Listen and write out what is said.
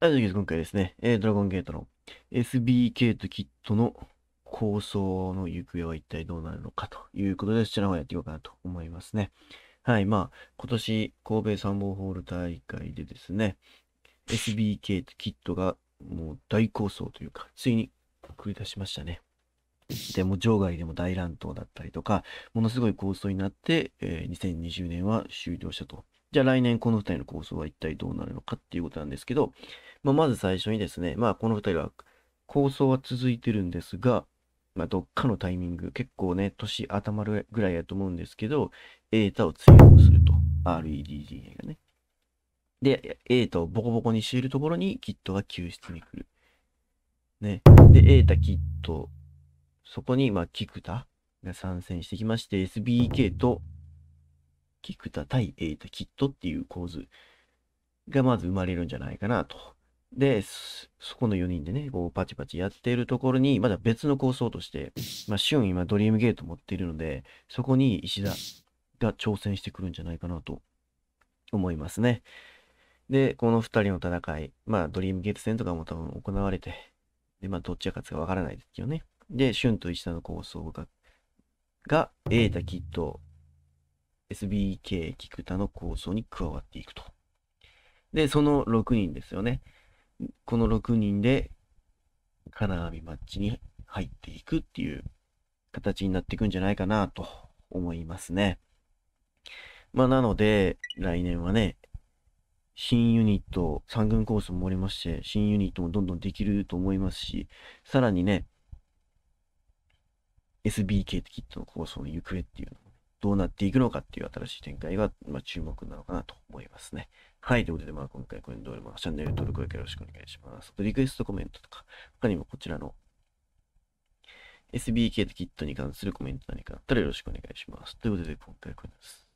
はい、ということで今回ですね、えー、ドラゴンゲートの SBK とキットの構想の行方は一体どうなるのかということで、そちらの方やっていこうかなと思いますね。はい、まあ、今年、神戸参謀ホール大会でですね、SBK とキットがもう大構想というか、ついに繰り出しましたね。でも場外でも大乱闘だったりとか、ものすごい構想になって、えー、2020年は終了したとじゃあ来年この2人の構想は一体どうなるのかっていうことなんですけど、まあ、まず最初にですね、まあこの2人は構想は続いてるんですが、まあどっかのタイミング、結構ね、年頭ぐらいやと思うんですけど、エータを追放すると。REDDA がね。で、エータをボコボコにしているところにキットが救出に来る。ね。で、エータ、キット、そこに、まあ、菊田が参戦してきまして、SBK と菊田対、エイと、キットっていう構図がまず生まれるんじゃないかなと。で、そこの4人でね、こうパチパチやっているところに、まだ別の構想として、まあ、シュン今ドリームゲート持っているので、そこに石田が挑戦してくるんじゃないかなと思いますね。で、この2人の戦い、まあ、ドリームゲート戦とかも多分行われて、で、まあ、どっちが勝つかわからないですけどね。で、シュンと石田の構想が、が、エータキッ SBK 菊田の構想に加わっていくと。で、その6人ですよね。この6人で金網マッチに入っていくっていう形になっていくんじゃないかなと思いますね。まあ、なので、来年はね、新ユニット、三軍コースもおりまして、新ユニットもどんどんできると思いますし、さらにね、SBK ってキットの構想の行方っていうのどうなっていくのかっていう新しい展開が、まあ、注目なのかなと思いますね。はい。ということで、まあ、今回コれンドールチャンネル登録よろしくお願いします。リクエストコメントとか、他にもこちらの SBK とキットに関するコメント何かあったらよろしくお願いします。ということで、今回はこれです。